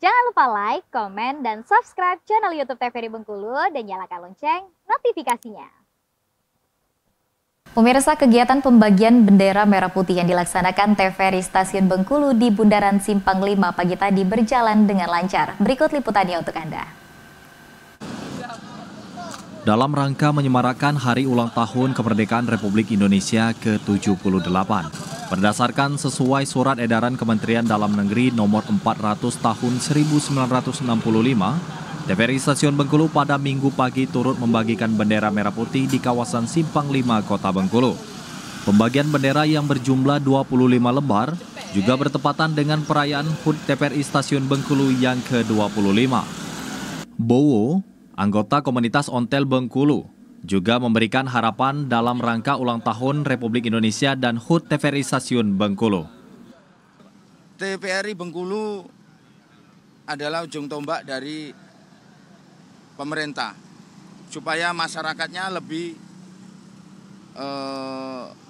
Jangan lupa like, komen, dan subscribe channel YouTube TVRI Bengkulu dan nyalakan lonceng notifikasinya. Pemirsa kegiatan pembagian bendera merah putih yang dilaksanakan TVRI Stasiun Bengkulu di Bundaran Simpang 5 pagi tadi berjalan dengan lancar. Berikut liputannya untuk Anda. Dalam rangka menyemarakan hari ulang tahun kemerdekaan Republik Indonesia ke-78, Berdasarkan sesuai surat edaran Kementerian Dalam Negeri nomor 400 tahun 1965, TVRI Stasiun Bengkulu pada minggu pagi turut membagikan bendera merah putih di kawasan Simpang 5 Kota Bengkulu. Pembagian bendera yang berjumlah 25 lembar juga bertepatan dengan perayaan HUT TVRI Stasiun Bengkulu yang ke-25. Bowo, anggota komunitas Ontel Bengkulu, juga memberikan harapan dalam rangka ulang tahun Republik Indonesia dan HUT TVRI Stasiun Bengkulu. TVRI Bengkulu adalah ujung tombak dari pemerintah supaya masyarakatnya lebih e,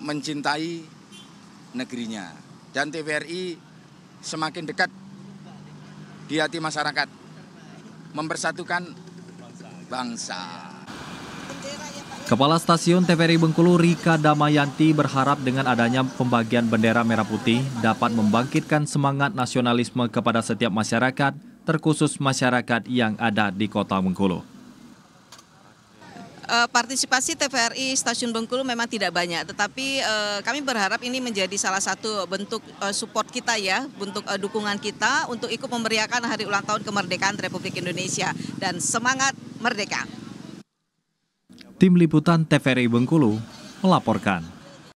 mencintai negerinya dan TVRI semakin dekat di hati masyarakat mempersatukan bangsa. Kepala Stasiun TVRI Bengkulu Rika Damayanti berharap dengan adanya pembagian bendera merah putih dapat membangkitkan semangat nasionalisme kepada setiap masyarakat, terkhusus masyarakat yang ada di kota Bengkulu. Eh, partisipasi TVRI Stasiun Bengkulu memang tidak banyak, tetapi eh, kami berharap ini menjadi salah satu bentuk eh, support kita ya, bentuk dukungan kita untuk ikut memeriahkan hari ulang tahun kemerdekaan Republik Indonesia dan semangat merdeka. Tim Liputan TVRI Bengkulu melaporkan.